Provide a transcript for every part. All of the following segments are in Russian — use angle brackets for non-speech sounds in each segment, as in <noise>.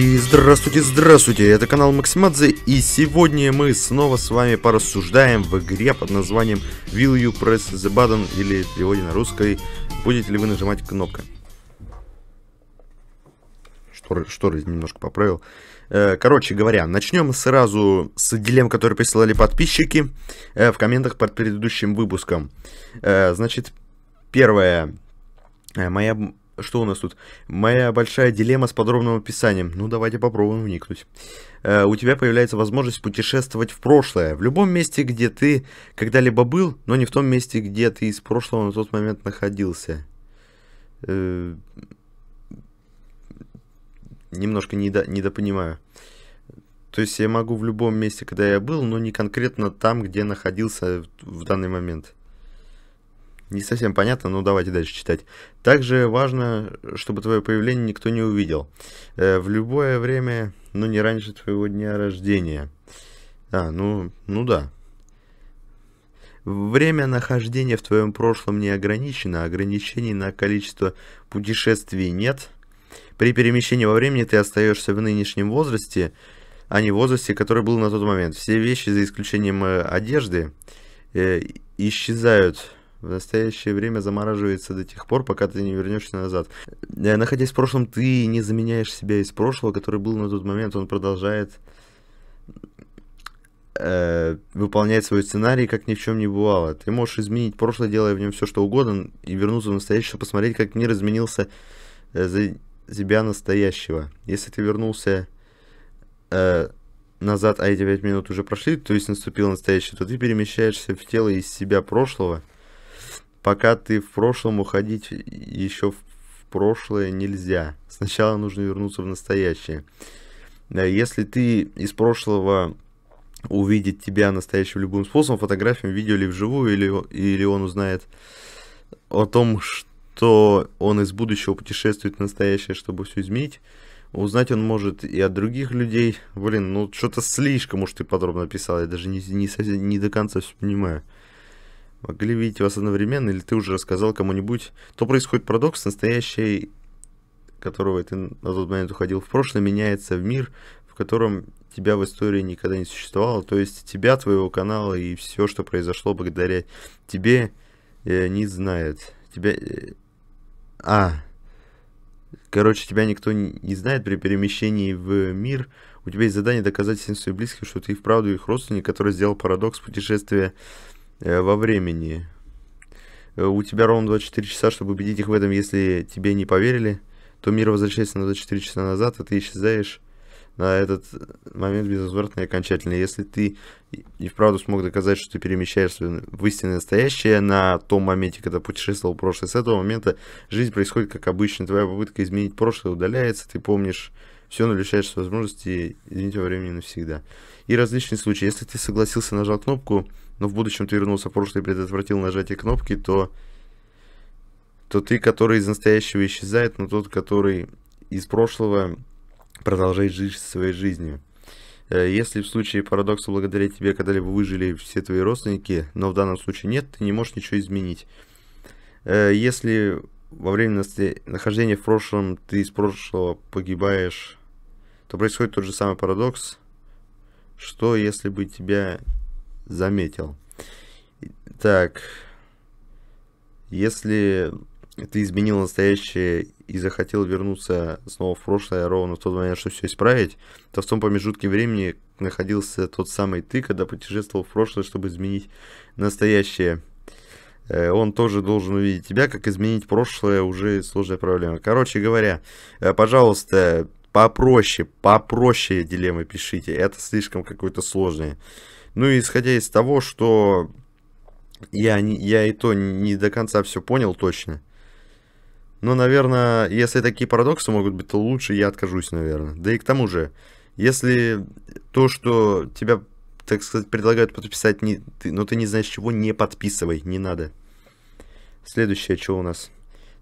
И здравствуйте, здравствуйте, это канал Максимадзе, и сегодня мы снова с вами порассуждаем в игре под названием Will you press the button, или в переводе на русской, будете ли вы нажимать кнопка. Шторы, шторы немножко поправил. Э, короче говоря, начнем сразу с дилемм, который присылали подписчики э, в комментах под предыдущим выпуском. Э, значит, первое, моя что у нас тут? Моя большая дилемма с подробным описанием. Ну, давайте попробуем вникнуть. Э, у тебя появляется возможность путешествовать в прошлое. В любом месте, где ты когда-либо был, но не в том месте, где ты из прошлого на тот момент находился. Э, немножко недо, недопонимаю. То есть я могу в любом месте, когда я был, но не конкретно там, где находился в данный момент. Не совсем понятно, но давайте дальше читать. Также важно, чтобы твое появление никто не увидел. Э, в любое время, но не раньше твоего дня рождения. А, ну, ну да. Время нахождения в твоем прошлом не ограничено, ограничений на количество путешествий нет. При перемещении во времени ты остаешься в нынешнем возрасте, а не в возрасте, который был на тот момент. Все вещи, за исключением э, одежды, э, исчезают в настоящее время замораживается до тех пор, пока ты не вернешься назад. Э, находясь в прошлом, ты не заменяешь себя из прошлого, который был на тот момент, он продолжает э, выполнять свой сценарий, как ни в чем не бывало. Ты можешь изменить прошлое, делая в нем все, что угодно, и вернуться в настоящее, чтобы посмотреть, как мир изменился э, за себя настоящего. Если ты вернулся э, назад, а эти пять минут уже прошли, то есть наступил настоящее, то ты перемещаешься в тело из себя прошлого – пока ты в прошлом, уходить еще в прошлое нельзя. Сначала нужно вернуться в настоящее. Если ты из прошлого увидит тебя настоящим любым способом, фотографиям, видео или вживую, или, или он узнает о том, что он из будущего путешествует в настоящее, чтобы все изменить. Узнать он может и от других людей. Блин, ну что-то слишком уж ты подробно писал, я даже не, не, не до конца все понимаю могли видеть вас одновременно, или ты уже рассказал кому-нибудь, то происходит парадокс, настоящий, которого ты на тот момент уходил в прошлое, меняется в мир, в котором тебя в истории никогда не существовало, то есть тебя, твоего канала и все, что произошло благодаря тебе, не знает. Тебя... Э, а, короче, тебя никто не знает при перемещении в мир, у тебя есть задание доказать всем своим близким, что ты и вправду их родственник, который сделал парадокс путешествия Э, во времени. Э, у тебя ровно 24 часа, чтобы убедить их в этом, если тебе не поверили, то мир возвращается на 24 часа назад, а ты исчезаешь на этот момент безвозвратно и окончательно. Если ты и вправду смог доказать, что ты перемещаешься в истинное настоящее на том моменте, когда путешествовал в прошлое, с этого момента жизнь происходит как обычно. Твоя попытка изменить прошлое удаляется, ты помнишь все равно лишаешься возможности изменить во времени навсегда. И различные случаи. Если ты согласился, нажать кнопку, но в будущем ты вернулся в прошлое и предотвратил нажатие кнопки, то, то ты, который из настоящего исчезает, но тот, который из прошлого продолжает жить своей жизнью. Э, если в случае парадокса благодаря тебе когда-либо выжили все твои родственники, но в данном случае нет, ты не можешь ничего изменить. Э, если во время нахождения в прошлом ты из прошлого погибаешь то происходит тот же самый парадокс, что если бы тебя заметил. Так, если ты изменил настоящее и захотел вернуться снова в прошлое ровно в тот момент, чтобы все исправить, то в том промежутке времени находился тот самый ты, когда путешествовал в прошлое, чтобы изменить настоящее. Э, он тоже должен увидеть тебя, как изменить прошлое уже сложная проблема. Короче говоря, э, пожалуйста, попроще, попроще дилеммы пишите. Это слишком какое-то сложное. Ну и исходя из того, что я, я и то не до конца все понял точно. Но, наверное, если такие парадоксы могут быть, то лучше я откажусь, наверное. Да и к тому же, если то, что тебя, так сказать, предлагают подписать, не, ты, но ты не знаешь чего, не подписывай, не надо. Следующее, что у нас?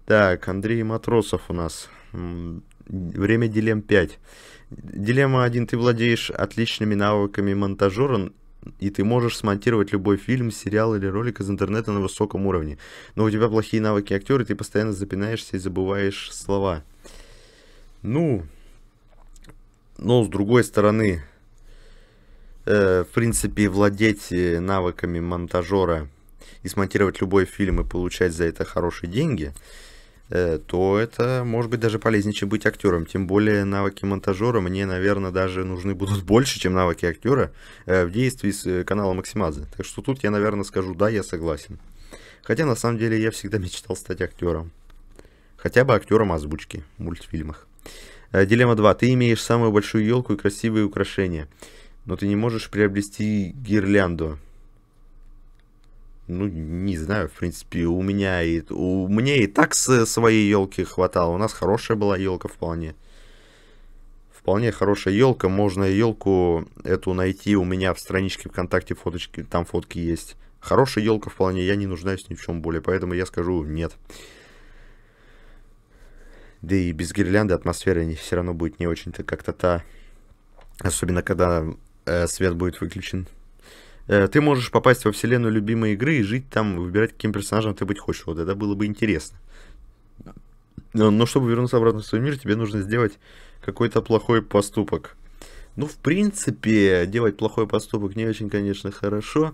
Так, Андрей Матросов у нас. Время дилем 5. Дилемма 1. Ты владеешь отличными навыками монтажера, и ты можешь смонтировать любой фильм, сериал или ролик из интернета на высоком уровне. Но у тебя плохие навыки актера, и ты постоянно запинаешься и забываешь слова. Ну, но с другой стороны, э, в принципе, владеть э, навыками монтажера и смонтировать любой фильм и получать за это хорошие деньги – Э, то это может быть даже полезнее, чем быть актером. Тем более навыки монтажера мне, наверное, даже нужны будут <laughs> больше, чем навыки актера э, в действии с э, канала Максимазы. Так что тут я, наверное, скажу «да, я согласен». Хотя на самом деле я всегда <laughs> мечтал стать актером. Хотя бы актером озвучки в мультфильмах. Дилемма 2. Ты имеешь самую большую елку и красивые украшения, но ты не можешь приобрести гирлянду. Ну, не знаю, в принципе, у меня и у мне и так с своей елки хватало. У нас хорошая была елка вполне. Вполне хорошая елка. Можно елку эту найти у меня в страничке ВКонтакте фоточки, там фотки есть. Хорошая елка вполне, я не нуждаюсь ни в чем более, поэтому я скажу нет. Да и без гирлянды атмосфера не все равно будет не очень-то как-то та. Особенно, когда э, свет будет выключен. Э, ты можешь попасть во вселенную любимой игры и жить там, выбирать, каким персонажем ты быть хочешь. Вот это было бы интересно. Но, но чтобы вернуться обратно в свой мир, тебе нужно сделать какой-то плохой поступок. Ну, в принципе, делать плохой поступок не очень, конечно, хорошо.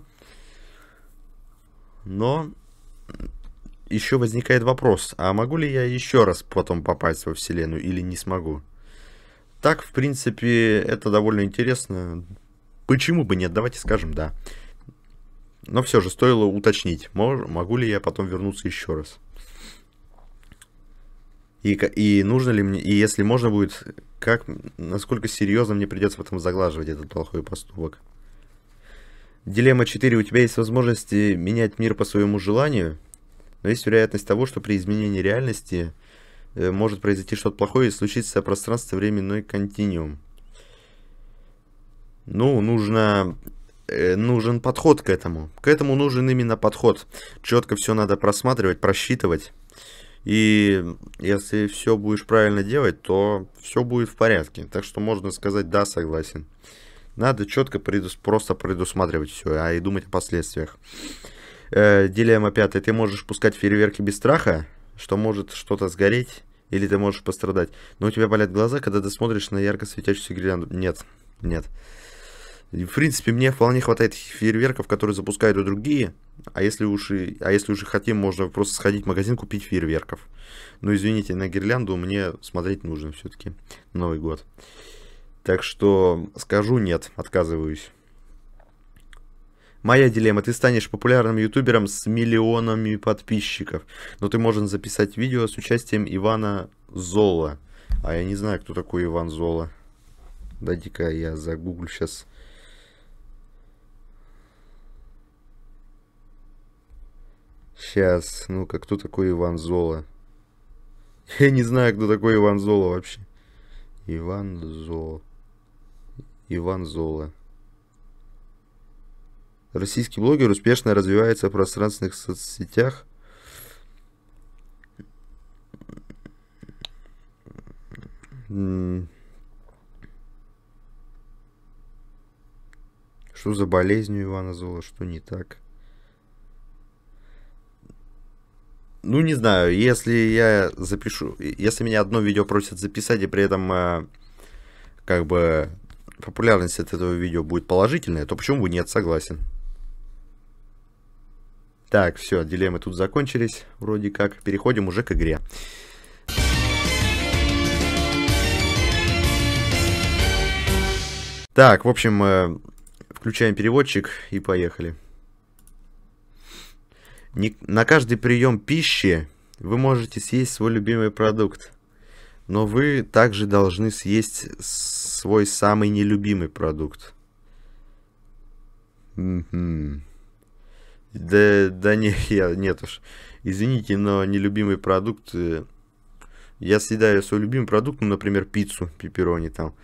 Но еще возникает вопрос, а могу ли я еще раз потом попасть во Вселенную или не смогу? Так, в принципе, это довольно интересно. Почему бы нет? Давайте скажем «да». Но все же стоило уточнить, мож, могу ли я потом вернуться еще раз. И, и нужно ли мне, и если можно будет, как, насколько серьезно мне придется потом заглаживать этот плохой поступок. Дилемма 4. У тебя есть возможность менять мир по своему желанию, но есть вероятность того, что при изменении реальности э, может произойти что-то плохое и случится пространство-временной континуум. Ну, нужно э, нужен подход к этому. К этому нужен именно подход. Четко все надо просматривать, просчитывать. И если все будешь правильно делать, то все будет в порядке. Так что можно сказать, да, согласен. Надо четко предус просто предусматривать все, а и думать о последствиях. Э, дилемма пятая. Ты можешь пускать фейерверки без страха, что может что-то сгореть, или ты можешь пострадать. Но у тебя болят глаза, когда ты смотришь на ярко светящуюся гирлянду. Нет, нет в принципе, мне вполне хватает фейерверков, которые запускают и другие. А если уж, и, а если уж и хотим, можно просто сходить в магазин купить фейерверков. Но, извините, на гирлянду мне смотреть нужно все-таки. Новый год. Так что скажу нет, отказываюсь. Моя дилемма. Ты станешь популярным ютубером с миллионами подписчиков. Но ты можешь записать видео с участием Ивана Зола. А я не знаю, кто такой Иван Зола. Дай-ка я загуглю сейчас. Сейчас, ну-ка, кто такой Иван Зола? <laughs> Я не знаю, кто такой Иван Зола вообще. Иван Зола. Иван Зола. Российский блогер успешно развивается в пространственных соцсетях. Что за болезнь у Ивана Зола, что не так? ну не знаю, если я запишу, если меня одно видео просят записать, и при этом э, как бы популярность от этого видео будет положительная, то почему бы нет, согласен. Так, все, дилеммы тут закончились, вроде как. Переходим уже к игре. Так, в общем, э, включаем переводчик и поехали. Не, на каждый прием пищи вы можете съесть свой любимый продукт, но вы также должны съесть свой самый нелюбимый продукт. Да, да не, <laughs> я, нет уж. Извините, но нелюбимый продукт... Э, я съедаю свой любимый продукт, ну, например, пиццу, пепперони там.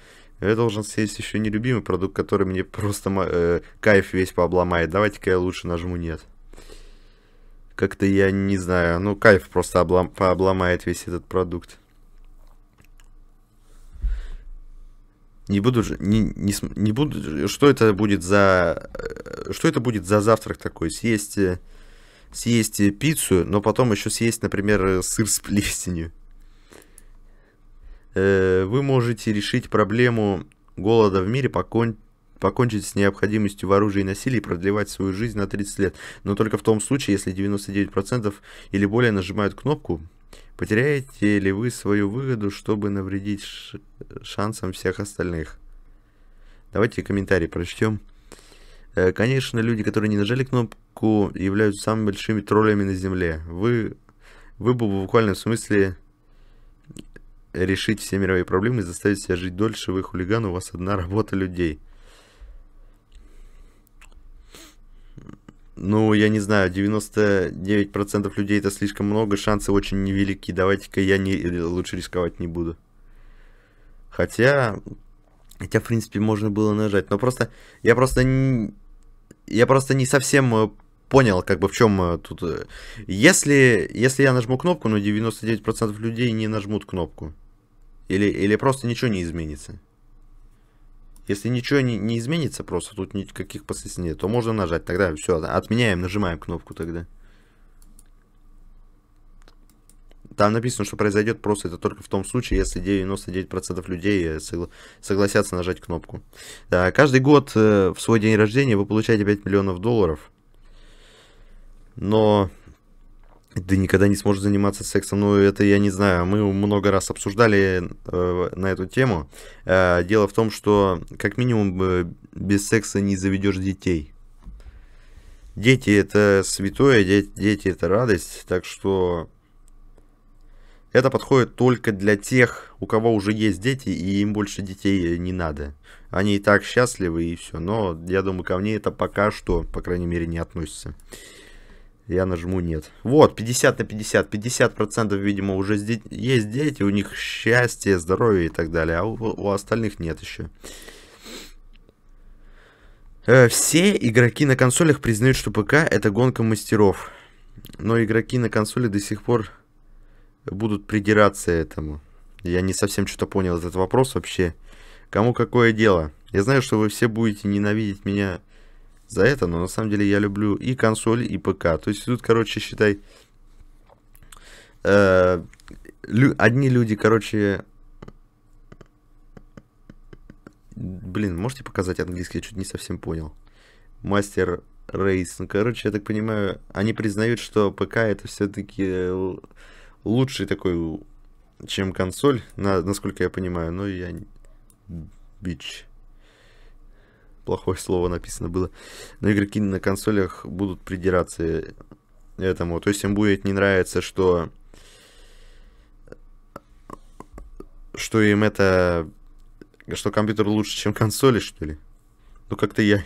Я должен съесть еще нелюбимый продукт, который мне просто э, кайф весь пообломает. Давайте-ка я лучше нажму «нет» как-то я не знаю, ну кайф просто облом, обломает весь этот продукт. Не буду же, не, не, не буду, что это будет за, э, что это будет за завтрак такой, съесть, э, съесть пиццу, но потом еще съесть, например, э, сыр с плесенью. Вы можете решить проблему голода в мире, покончить покончить с необходимостью в оружии и насилии продлевать свою жизнь на 30 лет, но только в том случае, если 99% или более нажимают кнопку, потеряете ли вы свою выгоду, чтобы навредить шансам всех остальных? Давайте комментарии, прочтем. Э, конечно, люди, которые не нажали кнопку, являются самыми большими троллями на Земле. Вы, вы бы в буквальном смысле решить все мировые проблемы и заставить себя жить дольше. Вы хулиган, у вас одна работа людей. ну, я не знаю, 99% людей это слишком много, шансы очень невелики. Давайте-ка я не, лучше рисковать не буду. Хотя, хотя, в принципе, можно было нажать. Но просто, я просто не, я просто не совсем э, понял, как бы в чем э, тут... Э, если, если я нажму кнопку, но 99% людей не нажмут кнопку. Или, или просто ничего не изменится. Если ничего не, не изменится, просто тут никаких последствий нет, то можно нажать. Тогда все, отменяем, нажимаем кнопку тогда. Там написано, что произойдет просто это только в том случае, если 99% людей э, согласятся нажать кнопку. Да, каждый год э, в свой день рождения вы получаете 5 миллионов долларов. Но ты никогда не сможешь заниматься сексом, ну это я не знаю, мы много раз обсуждали э, на эту тему. Э, дело в том, что как минимум э, без секса не заведешь детей. Дети это святое, дети, дети это радость, так что это подходит только для тех, у кого уже есть дети, и им больше детей э, не надо. Они и так счастливы и все, но я думаю, ко мне это пока что, по крайней мере, не относится я нажму нет. Вот, 50 на 50. 50% видимо уже есть дети, у них счастье, здоровье и так далее, а у, у остальных нет еще. Э, все игроки на консолях признают, что ПК это гонка мастеров. Но игроки на консоли до сих пор будут придираться этому. Я не совсем что-то понял этот вопрос вообще. Кому какое дело? Я знаю, что вы все будете ненавидеть меня за это, но на самом деле я люблю и консоль, и ПК. То есть тут, короче, считай, э, лю, одни люди, короче, блин, можете показать английский, я чуть не совсем понял. Мастер Рейс, ну, короче, я так понимаю, они признают, что ПК это все-таки э, лучший такой, чем консоль, на, насколько я понимаю, но я... Бич плохое слово написано было. Но игроки на консолях будут придираться этому. То есть им будет не нравиться, что что им это... Что компьютер лучше, чем консоли, что ли? Ну, как-то я...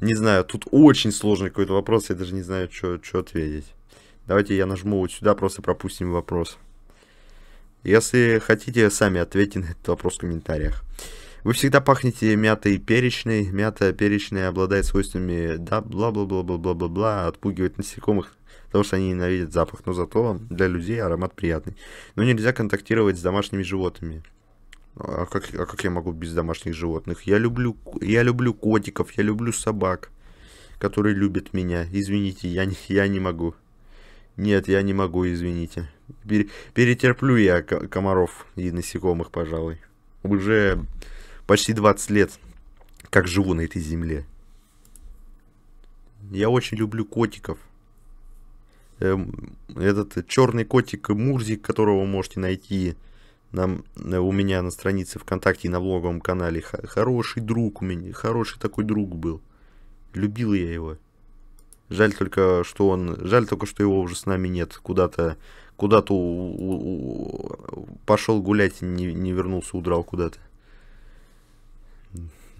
Не знаю, тут очень сложный какой-то вопрос, я даже не знаю, что ответить. Давайте я нажму вот сюда, просто пропустим вопрос. Если хотите, сами ответьте на этот вопрос в комментариях. Вы всегда пахнете мятой перечной. Мята перечная обладает свойствами да бла-бла-бла-бла-бла-бла-бла, отпугивает насекомых, потому что они ненавидят запах, но зато для людей аромат приятный. Но нельзя контактировать с домашними животными. А как, а как я могу без домашних животных? Я люблю, я люблю котиков, я люблю собак, которые любят меня. Извините, я не, я не могу. Нет, я не могу, извините. Перетерплю я комаров и насекомых, пожалуй. Уже почти 20 лет, как живу на этой земле. Я очень люблю котиков. Эм, этот черный котик Мурзик, которого вы можете найти нам, э, у меня на странице ВКонтакте и на влоговом канале. Хороший друг у меня, хороший такой друг был. Любил я его. Жаль только, что он, жаль только, что его уже с нами нет. Куда-то, куда-то пошел гулять, не, не вернулся, удрал куда-то.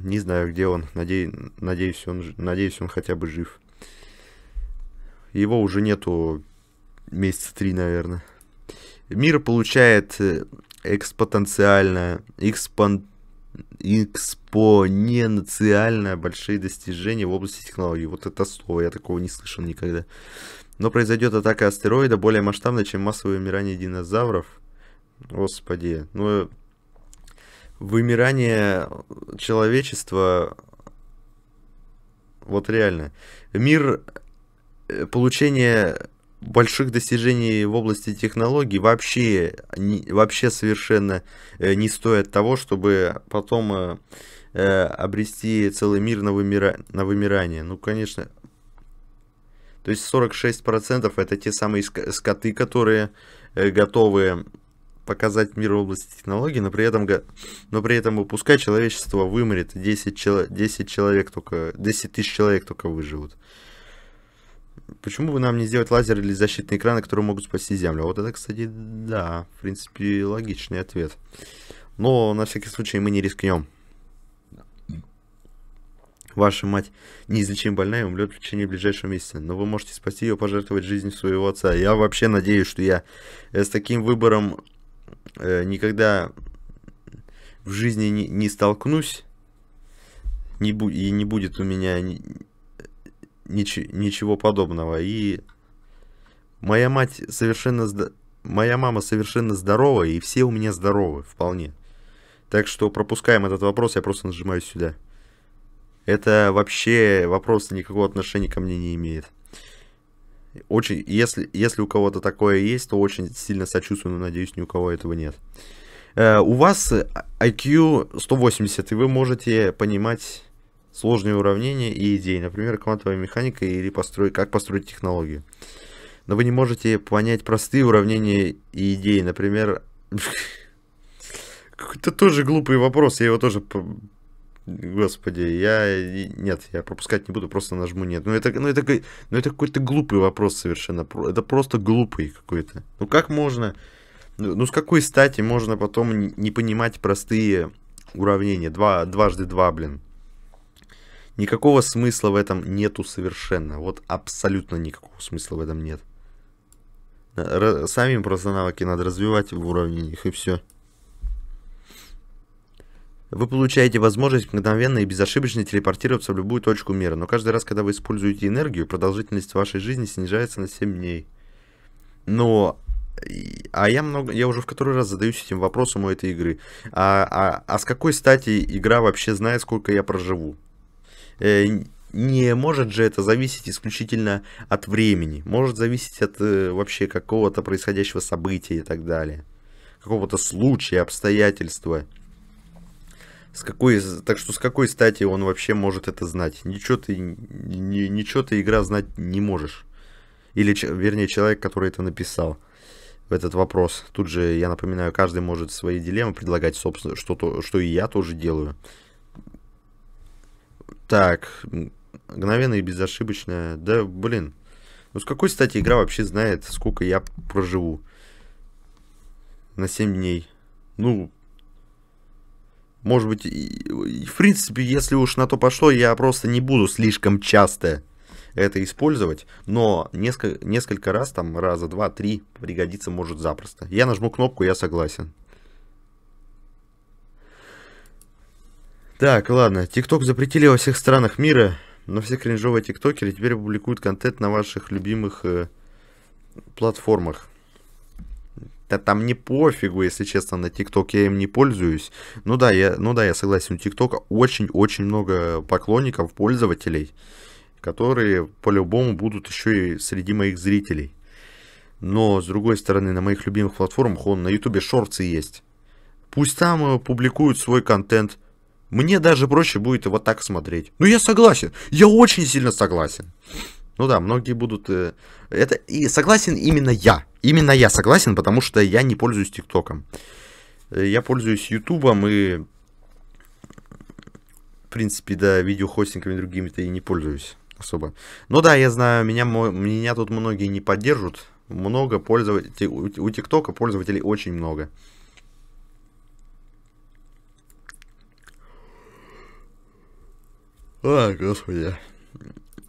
Не знаю, где он. Надеюсь, надеюсь, он, надеюсь, он хотя бы жив. Его уже нету месяца три, наверное. Мир получает э, экспотенциально, экспон, экспоненциально большие достижения в области технологий. Вот это слово, я такого не слышал никогда. Но произойдет атака астероида более масштабная, чем массовое умирание динозавров. Господи, ну вымирание человечества, вот реально, мир э, получение больших достижений в области технологий вообще, не, вообще совершенно э, не стоит того, чтобы потом э, э, обрести целый мир на, вымира... на вымирание. Ну, конечно. То есть 46% это те самые скоты, которые готовы показать мир области технологий, но при этом, но при этом упускать э, человечество вымрет, 10, чело, 10 человек только, 10 тысяч человек только выживут. Почему бы нам не сделать лазер или защитные экраны, которые могут спасти Землю? Вот это, кстати, да, в принципе, логичный ответ. Но на всякий случай мы не рискнем. Ваша мать неизлечимо больная и умрет в течение ближайшего месяца. Но вы можете спасти ее, пожертвовать жизнью своего отца. Я вообще надеюсь, что я э, с таким выбором э, никогда в жизни не, не столкнусь, не бу и не будет у меня ни нич ничего подобного. И моя мать совершенно... Моя мама совершенно здорова, и все у меня здоровы, вполне. Так что пропускаем этот вопрос, я просто нажимаю сюда. Это вообще вопрос никакого отношения ко мне не имеет. Очень, если, если у кого-то такое есть, то очень сильно сочувствую, но надеюсь, ни у кого этого нет. Э, у вас IQ 180, и вы можете понимать сложные уравнения и идеи, например, квантовая механика или построй, как построить технологию. Но вы не можете понять простые уравнения и идеи, например... Какой-то <laughs> тоже глупый вопрос, я его тоже Господи, я... Нет, я пропускать не буду, просто нажму нет. Ну это, ну, это, ну, это какой-то глупый вопрос совершенно. Это просто глупый какой-то. Ну как можно... Ну, ну с какой стати можно потом не понимать простые уравнения? Два, дважды два, блин. Никакого смысла в этом нету совершенно. Вот абсолютно никакого смысла в этом нет. Сами просто навыки надо развивать в уравнениях и все. Вы получаете возможность мгновенно и безошибочно телепортироваться в любую точку мира, но каждый раз, когда вы используете энергию, продолжительность вашей жизни снижается на 7 дней. Но... А я много, я уже в который раз задаюсь этим вопросом у этой игры. А, а, а с какой стати игра вообще знает, сколько я проживу? Э, не может же это зависеть исключительно от времени, может зависеть от э, вообще какого-то происходящего события и так далее, какого-то случая, обстоятельства. С какой, так что с какой стати он вообще может это знать? Ничего ты, ни, ничего ты игра знать не можешь. Или, вернее, человек, который это написал в этот вопрос. Тут же, я напоминаю, каждый может свои дилеммы предлагать, собственно, что, то, что и я тоже делаю. Так, мгновенно и безошибочно. Да, блин. Ну, с какой стати игра вообще знает, сколько я проживу? На 7 дней. Ну, может быть, в принципе, если уж на то пошло, я просто не буду слишком часто это использовать, но несколько, несколько раз, там раза два, три пригодится может запросто. Я нажму кнопку «Я согласен». Так, ладно, ТикТок запретили во всех странах мира, но все кринжовые тиктокеры теперь публикуют контент на ваших любимых э, платформах. Да там не пофигу, если честно, на ТикТоке я им не пользуюсь. Ну да, я, ну да, я согласен, у ТикТока очень-очень много поклонников, пользователей, которые по-любому будут еще и среди моих зрителей. Но, с другой стороны, на моих любимых платформах, он на Ютубе шорцы есть. Пусть там э, публикуют свой контент. Мне даже проще будет его так смотреть. Ну я согласен, я очень сильно согласен. Ну да, многие будут... Э, это и согласен именно я. Именно я согласен, потому что я не пользуюсь ТикТоком. Э, я пользуюсь Ютубом и... В принципе, да, видеохостингами другими-то и не пользуюсь особо. Ну да, я знаю, меня, меня тут многие не поддержат. Много пользователей... У ТикТока пользователей очень много. А, господи.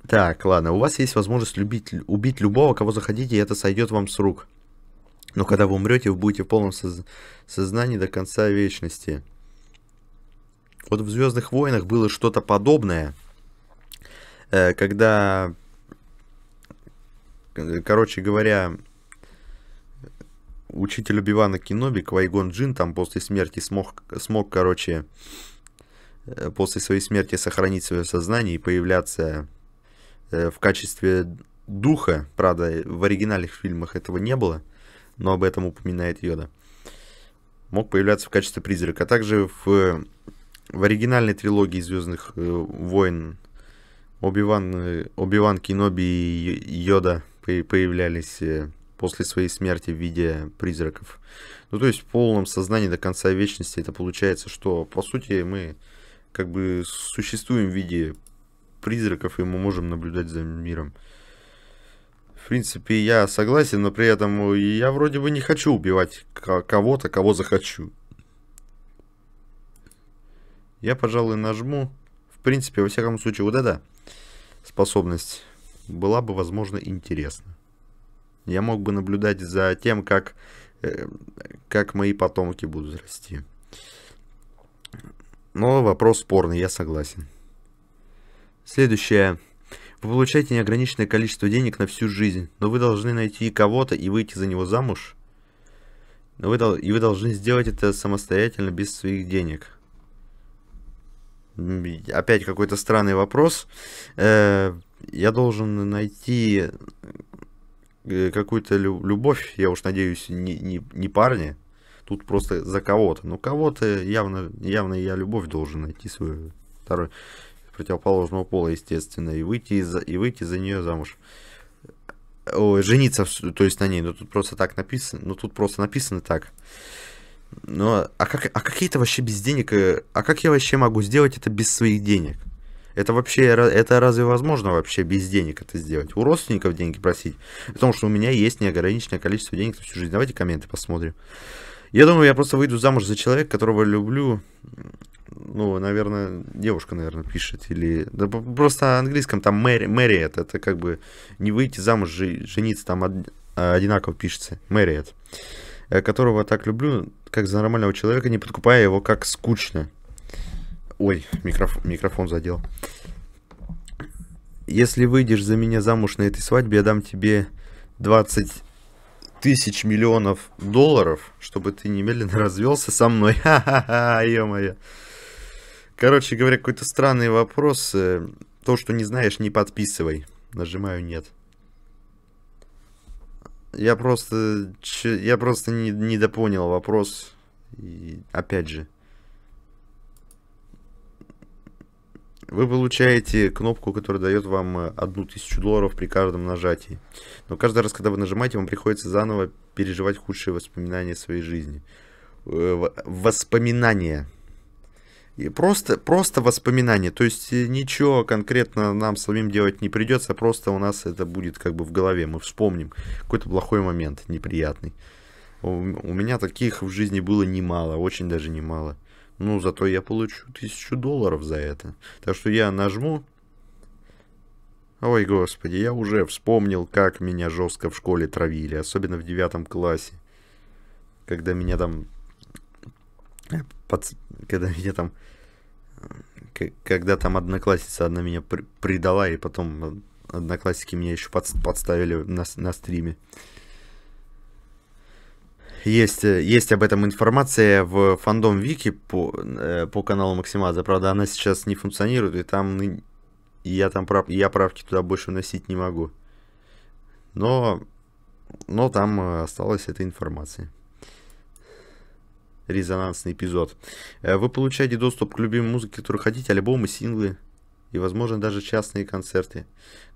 Так, ладно, у вас есть возможность любить, убить любого, кого захотите, и это сойдет вам с рук. Но когда вы умрете, вы будете в полном соз сознании до конца вечности. Вот в Звездных войнах было что-то подобное, э, когда, э, короче говоря, учитель Убивана Киноби, Квайгон Джин, там после смерти смог, смог, короче, э, после своей смерти сохранить свое сознание и появляться Э, в качестве духа. Правда, в оригинальных фильмах этого не было, но об этом упоминает Йода. Мог появляться в качестве призрака. А также в, в оригинальной трилогии Звездных э, войн Оби-Ван, э, Оби-Ван Киноби и Йода появлялись после своей смерти в виде призраков. Ну, то есть в полном сознании до конца вечности это получается, что, по сути, мы как бы существуем в виде призраков, и мы можем наблюдать за миром. В принципе, я согласен, но при этом я вроде бы не хочу убивать кого-то, кого захочу. Я, пожалуй, нажму. В принципе, во всяком случае, вот эта способность была бы, возможно, интересна. Я мог бы наблюдать за тем, как, э, как мои потомки будут расти. Но вопрос спорный, я согласен. Следующее. Вы получаете неограниченное количество денег на всю жизнь, но вы должны найти кого-то и выйти за него замуж. Но вы, и вы должны сделать это самостоятельно, без своих денег. Опять какой-то странный вопрос. Э, я должен найти э, какую-то любовь, я уж надеюсь, не, не, не парня. Тут просто за кого-то. Но кого-то явно, явно я любовь должен найти свою. Второй противоположного пола, естественно, и выйти, из и выйти за нее замуж. Ой, жениться, то есть на ней, но ну, тут просто так написано, ну тут просто написано так. Но, а как, а какие это вообще без денег, э, а как я вообще могу сделать это без своих денег? Это вообще, это разве возможно вообще без денег это сделать? У родственников деньги просить? Потому что у меня есть неограниченное количество денег всю жизнь. Давайте комменты посмотрим. Я думаю, я просто выйду замуж за человека, которого люблю, ну, наверное, девушка, наверное, пишет. Или да, просто на английском там Мэри, Мэри это, как бы не выйти замуж, жениться, там од, одинаково пишется. Мэриет, э, Которого так люблю, как за нормального человека, не подкупая его, как скучно. Ой, микрофон, микрофон задел. Если выйдешь за меня замуж на этой свадьбе, я дам тебе 20 тысяч миллионов долларов, чтобы ты немедленно <laughs> развелся со мной. Ха-ха-ха, ё-моё. Короче говоря, какой-то странный вопрос. Э, то, что не знаешь, не подписывай. Нажимаю «нет». Я просто... Я просто не, недопонял вопрос. И опять же. Вы получаете кнопку, которая дает вам э, одну тысячу долларов при каждом нажатии. Но каждый раз, когда вы нажимаете, вам приходится заново переживать худшие воспоминания своей жизни. Э, воспоминания. И просто, просто воспоминания. То есть э, ничего конкретно нам самим делать не придется, просто у нас это будет как бы в голове. Мы вспомним какой-то плохой момент, неприятный. У меня таких в жизни было немало, очень даже немало. Ну, зато я получу тысячу долларов за это. Так что я нажму. Ой, господи, я уже вспомнил, как меня жестко в школе травили, особенно в девятом классе. Когда меня там под, когда я там когда там одноклассница одна меня предала, и потом одноклассники меня еще под, подставили на, на стриме. Есть, э, есть об этом информация в фандом Вики по, э, по каналу Максимаза. Правда, она сейчас не функционирует, и там я, там прав, я правки туда больше вносить не могу. Но, но там э, осталась эта информация резонансный эпизод. Э, вы получаете доступ к любимой музыке, которую хотите, альбомы, синглы и, возможно, даже частные концерты.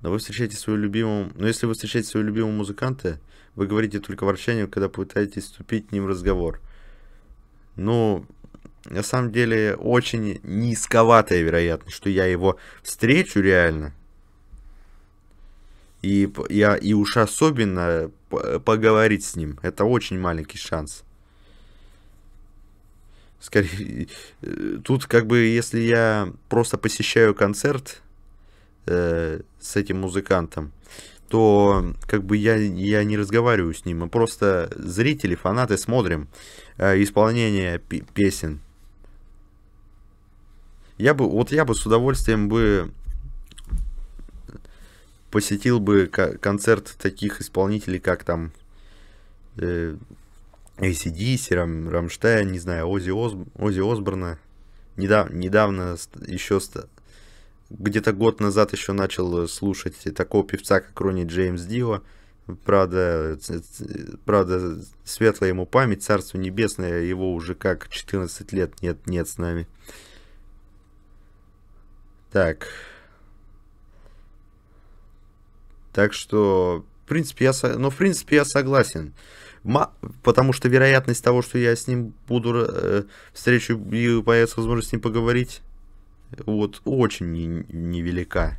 Но вы встречаете свою любимую... Но если вы встречаете своего любимого музыканта, вы говорите только ворчанием, когда пытаетесь вступить с ним в разговор. Ну, на самом деле, очень низковатая вероятность, что я его встречу реально. И, я, и уж особенно поговорить с ним. Это очень маленький шанс. Скорее, э, тут как бы, если я просто посещаю концерт э, с этим музыкантом, то как бы я, я не разговариваю с ним, мы просто зрители, фанаты смотрим э, исполнение песен. Я бы, вот я бы с удовольствием бы посетил бы концерт таких исполнителей, как там э, ACDC, Рам, Рамштайн, не знаю, Ози, Оз, Ози Осборна. Недав, недавно еще где-то год назад еще начал слушать такого певца, как Ронни Джеймс Дио. Правда, правда, светлая ему память, царство небесное, его уже как 14 лет нет, нет с нами. Так. Так что, в принципе, я, ну, в принципе, я согласен потому что вероятность того, что я с ним буду э, встречу и появится возможность с ним поговорить, вот очень не, невелика.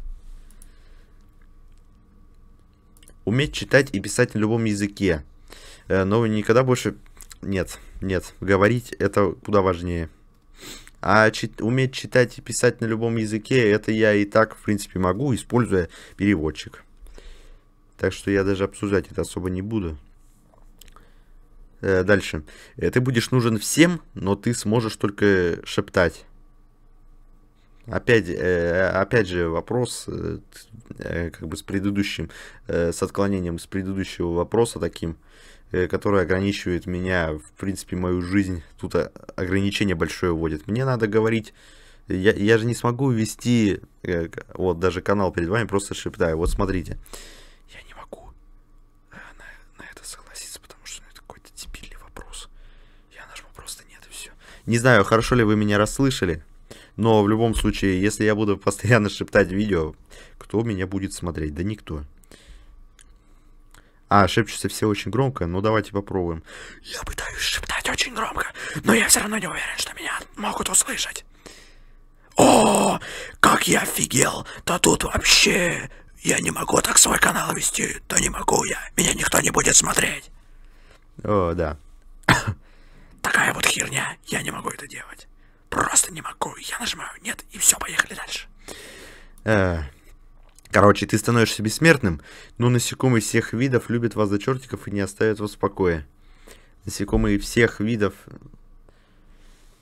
Уметь читать и писать на любом языке, э, но никогда больше... Нет, нет, говорить это куда важнее. А чит, уметь читать и писать на любом языке, это я и так, в принципе, могу, используя переводчик. Так что я даже обсуждать это особо не буду. Э, дальше. Э, ты будешь нужен всем, но ты сможешь только шептать. Опять, э, опять же вопрос как бы с предыдущим, с отклонением с предыдущего вопроса таким, который ограничивает меня, в принципе, мою жизнь. Тут ограничение большое вводит. Мне надо говорить я, я же не смогу вести, вот даже канал перед вами просто шептаю. Вот смотрите, Не знаю, хорошо ли вы меня расслышали, но в любом случае, если я буду постоянно шептать видео, кто меня будет смотреть? Да никто. А, шепчутся все очень громко, ну давайте попробуем. Я пытаюсь шептать очень громко, но я все равно не уверен, что меня могут услышать. О, как я офигел! Да тут вообще... Я не могу так свой канал вести, да не могу я. Меня никто не будет смотреть. О, да такая вот херня, я не могу это делать. Просто не могу. Я нажимаю нет, и все, поехали дальше. Э, короче, ты становишься бессмертным, но насекомые всех видов любят вас за чертиков и не оставят вас в покое. Насекомые всех видов...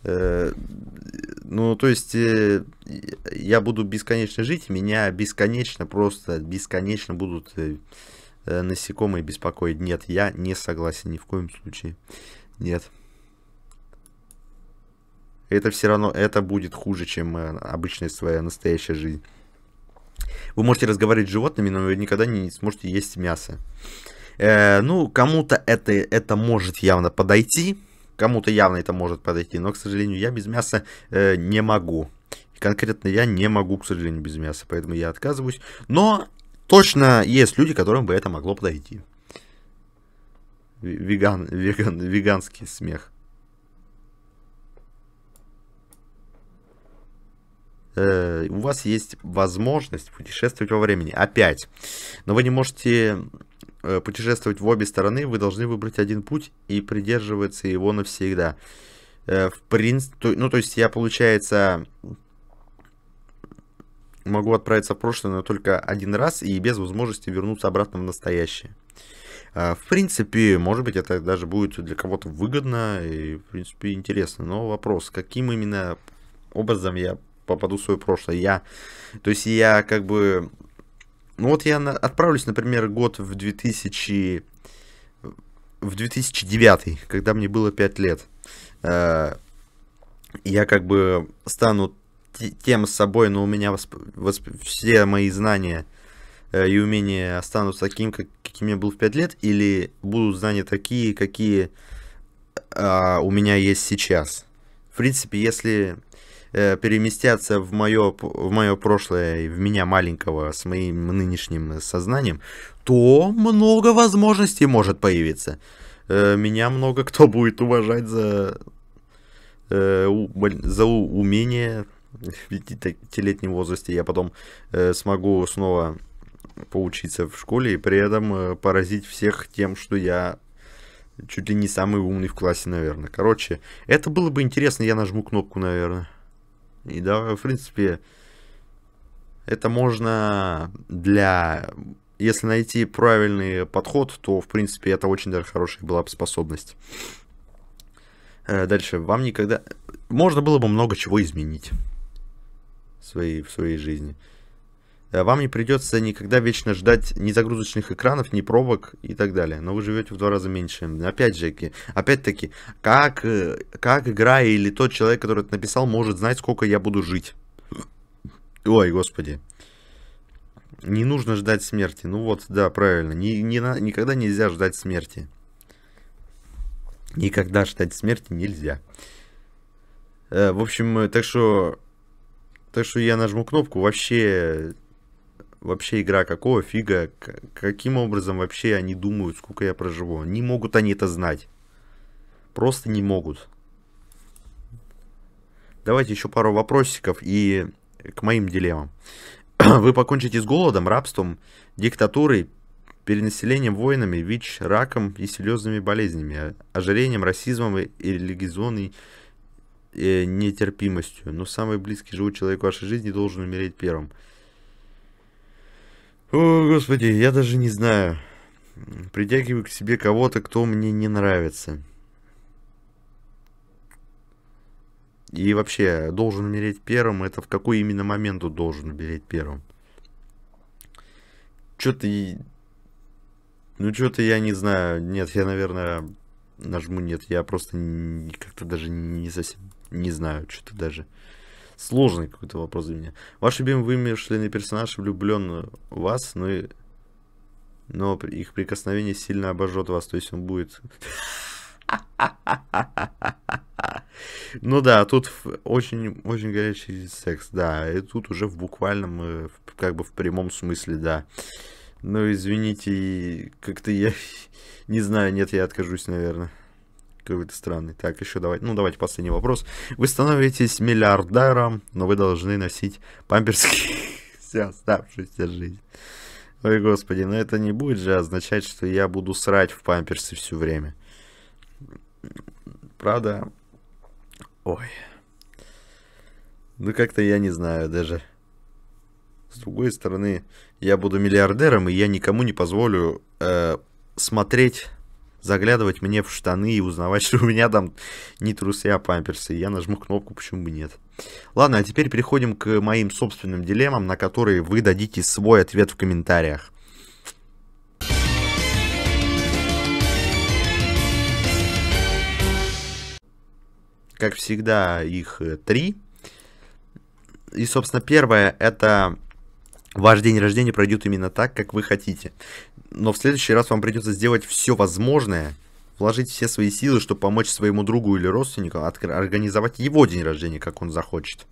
Э, ну, то есть, э, я буду бесконечно жить, меня бесконечно, просто бесконечно будут насекомые беспокоить. Нет, я не согласен ни в коем случае. Нет. Это все равно, это будет хуже, чем э, обычная своя настоящая жизнь. Вы можете разговаривать с животными, но вы никогда не сможете есть мясо. Э, ну, кому-то это, это может явно подойти, кому-то явно это может подойти, но, к сожалению, я без мяса э, не могу. Конкретно я не могу, к сожалению, без мяса, поэтому я отказываюсь. Но точно есть люди, которым бы это могло подойти. Веган, веган, веганский смех. Э, у вас есть возможность путешествовать во времени. Опять. Но вы не можете э, путешествовать в обе стороны, вы должны выбрать один путь и придерживаться его навсегда. Э, в принципе, ну то есть я, получается, могу отправиться в прошлое, но только один раз и без возможности вернуться обратно в настоящее. Э, в принципе, может быть, это даже будет для кого-то выгодно и, в принципе, интересно. Но вопрос, каким именно образом я попаду в свое прошлое. Я, то есть я как бы, ну вот я отправлюсь, например, год в 2000, в 2009, когда мне было 5 лет. Э, я как бы стану тем с собой, но у меня восп... Восп... все мои знания э, и умения останутся таким, как... каким я был в 5 лет, или будут знания такие, какие а, у меня есть сейчас. В принципе, если э, переместятся в мое, в мое прошлое и в меня маленького с моим нынешним сознанием, то много возможностей может появиться. Э, меня много кто будет уважать за, э, у, за у, умение в пятилетнем возрасте. Я потом э, смогу снова поучиться в школе и при этом э, поразить всех тем, что я чуть ли не самый умный в классе, наверное. Короче, это было бы интересно, я нажму кнопку, наверное. И да, в принципе, это можно для... Если найти правильный подход, то, в принципе, это очень даже хорошая была бы способность. Э, дальше. Вам никогда... Можно было бы много чего изменить в своей, в своей жизни. Э, вам не придется никогда вечно ждать ни загрузочных экранов, ни пробок и так далее. Но вы живете в два раза меньше. Опять же, опять-таки, как, э, как игра или тот человек, который это написал, может знать, сколько я буду жить? Ой, господи. Не нужно ждать смерти. Ну вот, да, правильно. Не, не, никогда нельзя ждать смерти. Никогда ждать смерти нельзя. Э, в общем, э, так что... Так что я нажму кнопку. Вообще вообще игра, какого фига, каким образом вообще они думают, сколько я проживу. Не могут они это знать. Просто не могут. Давайте еще пару вопросиков и к моим дилеммам. <clears throat> Вы покончите с голодом, рабством, диктатурой, перенаселением войнами, ВИЧ, раком и серьезными болезнями, а, ожирением, расизмом и религиозной э, нетерпимостью. Но самый близкий живой человек в вашей жизни должен умереть первым. О, господи, я даже не знаю. Притягиваю к себе кого-то, кто мне не нравится. И вообще, должен умереть первым, это в какой именно момент должен умереть первым? Что-то... Ну, что-то я не знаю. Нет, я, наверное, нажму нет. Я просто как-то даже не совсем... Не знаю, что-то даже сложный какой-то вопрос для меня. Ваш любимый вымышленный персонаж влюблен в вас, но, и... но их прикосновение сильно обожжет вас, то есть он будет... <laughs> Ну да, тут очень, очень горячий секс, да, и тут уже в буквальном, э, как бы в прямом смысле, да. Но ну, извините, как-то я <laughs> не знаю, нет, я откажусь, наверное какой-то странный. Так, еще давайте, ну давайте последний вопрос. Вы становитесь миллиардером, но вы должны носить памперские <laughs> всю оставшуюся жизнь. Ой, господи, но ну это не будет же означать, что я буду срать в памперсы все время. Правда? Ой. Ну, как-то я не знаю даже. С другой стороны, я буду миллиардером, и я никому не позволю э, смотреть заглядывать мне в штаны и узнавать, <laughs> что у меня там не трусы, а памперсы. Я нажму кнопку «Почему бы нет?». Ладно, а теперь переходим к моим собственным дилеммам, на которые вы дадите свой ответ в комментариях. Как всегда, их э, три. И, собственно, первое – это ваш день рождения пройдет именно так, как вы хотите но в следующий раз вам придется сделать все возможное, вложить все свои силы, чтобы помочь своему другу или родственнику организовать его день рождения, как он захочет.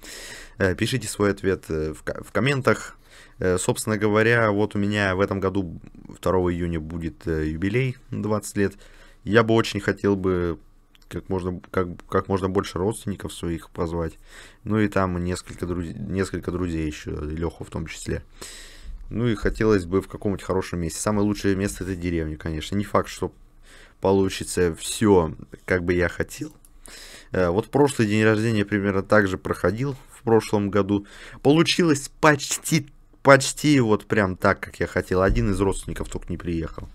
Э, пишите свой ответ э, в, в комментах. Э, собственно говоря, вот у меня в этом году 2 июня будет юбилей 20 лет. Я бы очень хотел бы как можно, как, как можно больше родственников своих позвать. Ну и там несколько, друз... несколько друзей еще, Леху в том числе. Ну и хотелось бы в каком-нибудь хорошем месте. Самое лучшее место это деревня, конечно. Не факт, что получится все, как бы я хотел. Э, вот прошлый день рождения примерно так же проходил в прошлом году. Получилось почти, почти вот прям так, как я хотел. Один из родственников только не приехал.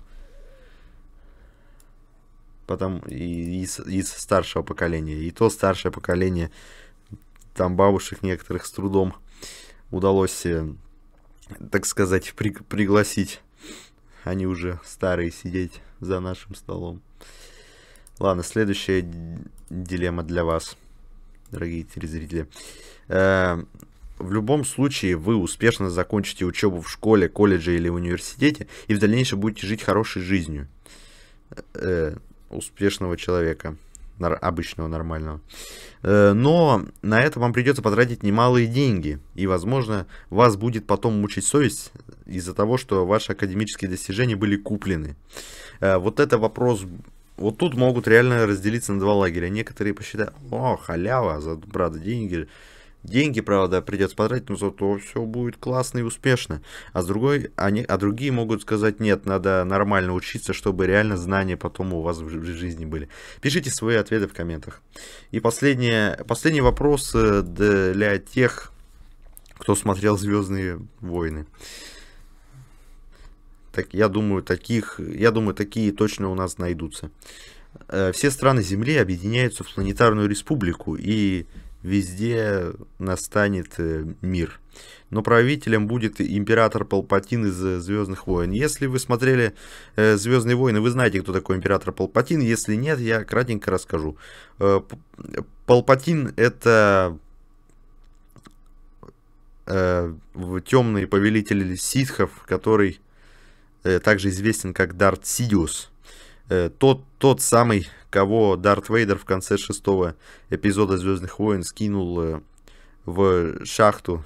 Потом из и, старшего поколения. И то старшее поколение, там бабушек некоторых с трудом удалось э, так сказать, при пригласить. Они а уже старые сидеть за нашим столом. Ладно, следующая дилемма для вас, дорогие телезрители. Э в любом случае вы успешно закончите учебу в школе, колледже или университете и в дальнейшем будете жить хорошей жизнью э успешного человека обычного, нормального. Э, но на это вам придется потратить немалые деньги, и, возможно, вас будет потом мучить совесть из-за того, что ваши академические достижения были куплены. Э, вот это вопрос... Вот тут могут реально разделиться на два лагеря. Некоторые посчитают, о, халява, за брата деньги, Деньги, правда, придется потратить, но зато все будет классно и успешно. А, с другой, они, а другие могут сказать, нет, надо нормально учиться, чтобы реально знания потом у вас в жизни были. Пишите свои ответы в комментах. И последнее, последний вопрос э, для тех, кто смотрел «Звездные войны». Так, я думаю, таких, я думаю, такие точно у нас найдутся. Э, все страны Земли объединяются в планетарную республику и везде настанет э, мир. Но правителем будет император Палпатин из э, «Звездных войн». Если вы смотрели э, «Звездные войны», вы знаете, кто такой император Палпатин. Если нет, я кратенько расскажу. Палпатин — это темный повелитель ситхов, который также известен как Дарт Сидиус. Тот, тот самый кого Дарт Вейдер в конце шестого эпизода «Звездных войн» скинул э, в шахту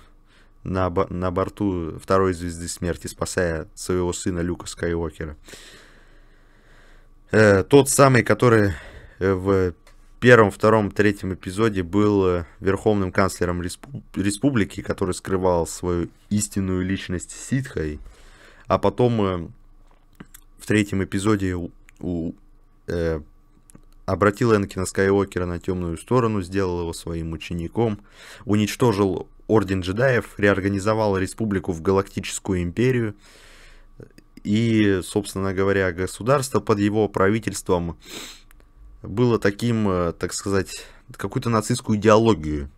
на, на борту второй звезды смерти, спасая своего сына Люка Скайуокера. Э, тот самый, который э, в первом, втором, третьем эпизоде был э, верховным канцлером респу республики, который скрывал свою истинную личность ситхой, а потом э, в третьем эпизоде у, у э, обратил Энкина Скайуокера на темную сторону, сделал его своим учеником, уничтожил Орден джедаев, реорганизовал республику в Галактическую империю, и, собственно говоря, государство под его правительством было таким, э, так сказать, какую-то нацистскую идеологию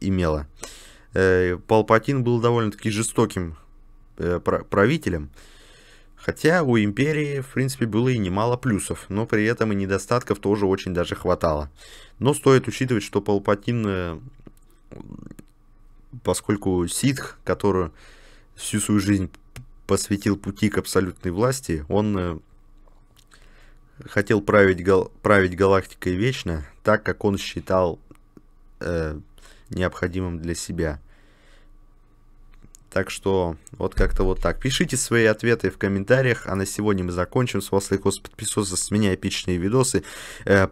имело. Э, Палпатин был довольно-таки жестоким э, правителем, Хотя у империи, в принципе, было и немало плюсов, но при этом и недостатков тоже очень даже хватало. Но стоит учитывать, что Палпатин, поскольку ситх, который всю свою жизнь посвятил пути к абсолютной власти, он э, хотел править, гал править галактикой вечно, так как он считал э, необходимым для себя. Так что вот как-то вот так. Пишите свои ответы в комментариях, а на сегодня мы закончим. С вас лайкос, подписываться, с меня эпичные видосы. Э,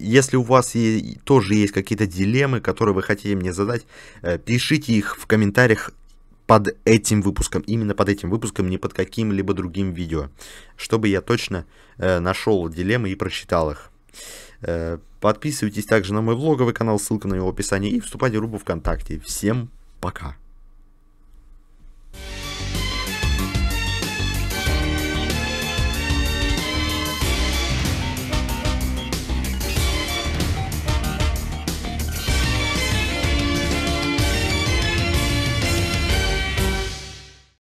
если у вас тоже есть какие-то дилеммы, которые вы хотите мне задать, э, пишите их в комментариях под этим выпуском, именно под этим выпуском, не под каким-либо другим видео, чтобы я точно э, нашел дилеммы и просчитал их. подписывайтесь также на мой влоговый канал, ссылка на его описании, и вступайте в группу ВКонтакте. Всем пока!